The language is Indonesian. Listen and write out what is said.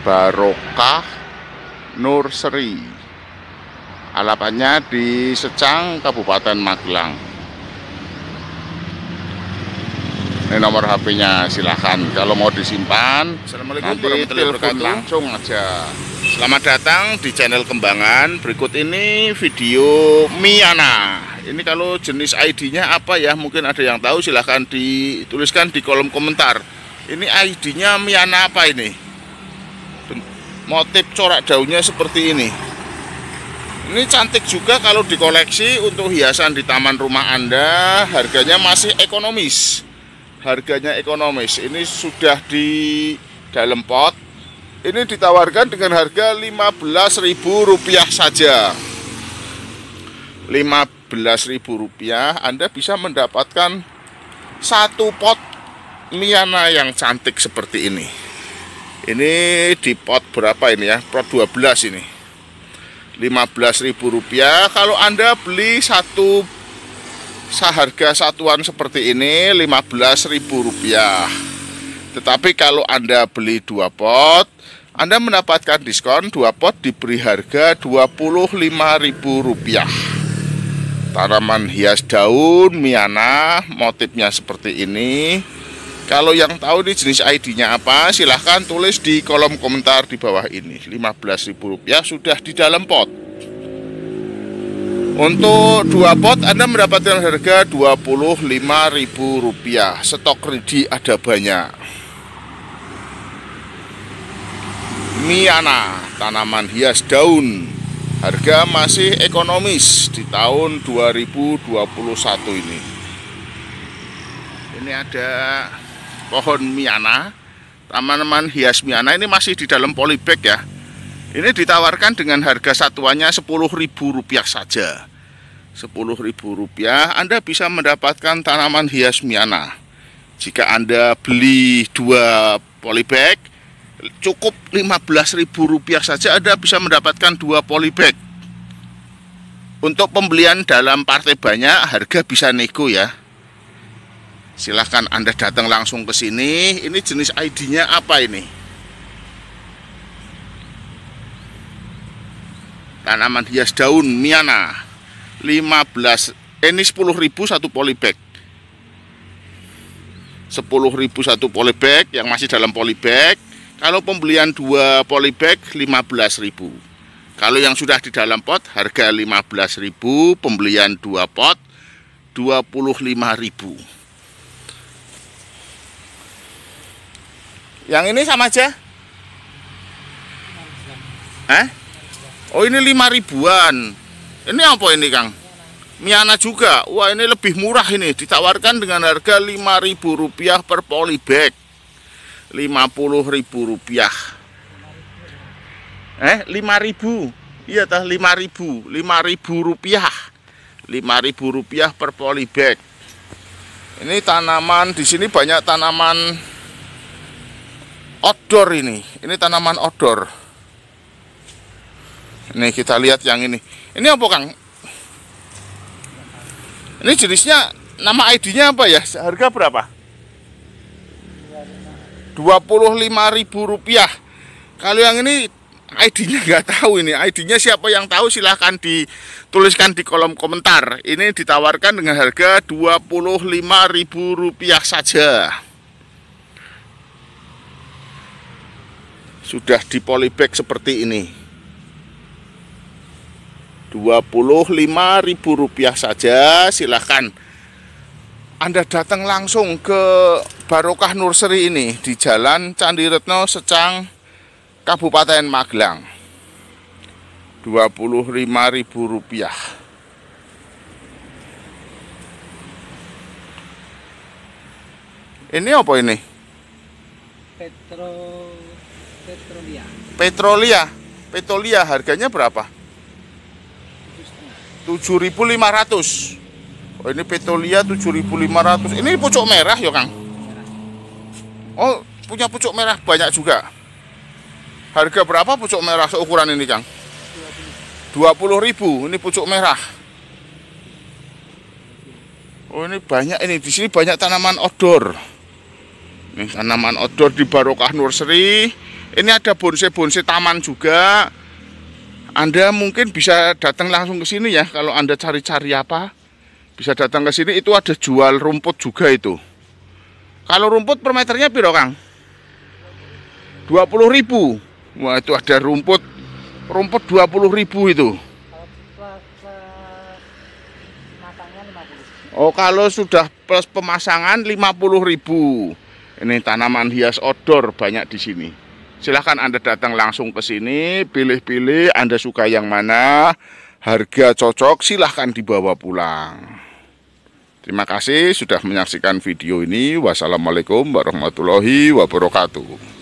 Barokah Nursery alapannya di Secang Kabupaten Magelang ini nomor HP-nya silahkan kalau mau disimpan nanti telepon langsung aja selamat datang di channel kembangan berikut ini video Miana ini kalau jenis ID-nya apa ya mungkin ada yang tahu silahkan dituliskan di kolom komentar ini ID-nya Miana apa ini motif corak daunnya seperti ini ini cantik juga kalau dikoleksi untuk hiasan di taman rumah anda harganya masih ekonomis harganya ekonomis ini sudah di dalam pot ini ditawarkan dengan harga Rp15.000 saja Rp15.000 Anda bisa mendapatkan satu pot miana yang cantik seperti ini ini di pot berapa ini ya pot 12 ini rp 15.000 kalau anda beli satu seharga satuan seperti ini rp 15.000 tetapi kalau anda beli dua pot anda mendapatkan diskon dua pot diberi harga 25.000 tanaman hias daun miana motifnya seperti ini kalau yang tahu ini jenis ID-nya apa, silahkan tulis di kolom komentar di bawah ini. Rp15.000 sudah di dalam pot. Untuk dua pot Anda mendapatkan harga Rp25.000. Stok ready ada banyak. Miana, tanaman hias daun. Harga masih ekonomis di tahun 2021 ini. Ini ada pohon miana tanaman hias miana ini masih di dalam polybag ya ini ditawarkan dengan harga satuannya rp rupiah saja rp rupiah Anda bisa mendapatkan tanaman hias miana jika Anda beli dua polybag cukup rp rupiah saja Anda bisa mendapatkan dua polybag untuk pembelian dalam partai banyak harga bisa nego ya silahkan Anda datang langsung ke sini. Ini jenis ID-nya apa ini? Tanaman hias daun Miana 15 ini 10.000 satu polybag. 10.000 satu polybag yang masih dalam polybag. Kalau pembelian 2 polybag 15.000. Kalau yang sudah di dalam pot harga 15.000, pembelian 2 pot 25.000. Yang ini sama aja? eh? Oh ini lima ribuan. Ini apa ini Kang? Miana juga. Wah ini lebih murah ini. Ditawarkan dengan harga lima ribu rupiah per polybag. Lima puluh ribu rupiah. Eh lima ribu. Iya tah lima ribu. Lima ribu rupiah. Lima ribu rupiah per polybag. Ini tanaman di sini banyak tanaman odor ini ini tanaman odor ini kita lihat yang ini ini apa Kang ini jenisnya nama ID-nya apa ya harga berapa 25.000 rupiah kalau yang ini ID-nya nggak tahu ini ID-nya siapa yang tahu silahkan dituliskan di kolom komentar ini ditawarkan dengan harga Rp25.000 saja sudah di polybag seperti ini Rp25.000 saja silahkan Anda datang langsung ke Barokah Nursery ini di Jalan Candi Retno Secang Kabupaten Magelang Rp25.000 ini apa ini? Petro Petrolia. Petrolia. Petrolia harganya berapa? 7.500. Oh, ini Petrolia 7.500. Ini pucuk merah ya, Kang? Oh, punya pucuk merah banyak juga. Harga berapa pucuk merah seukuran ini, Kang? 20.000. Ini pucuk merah. Oh, ini banyak ini. Di sini banyak tanaman odor. Ini tanaman odor di Barokah Nursery ini ada bonsai-bonsai taman juga Anda mungkin bisa datang langsung ke sini ya kalau Anda cari-cari apa bisa datang ke sini itu ada jual rumput juga itu kalau rumput per meternya piro Kang? 20 ribu wah itu ada rumput rumput 20 ribu itu Oh kalau sudah plus pemasangan 50 ribu ini tanaman hias odor banyak di sini silahkan Anda datang langsung ke sini, pilih-pilih Anda suka yang mana, harga cocok silahkan dibawa pulang. Terima kasih sudah menyaksikan video ini. Wassalamualaikum warahmatullahi wabarakatuh.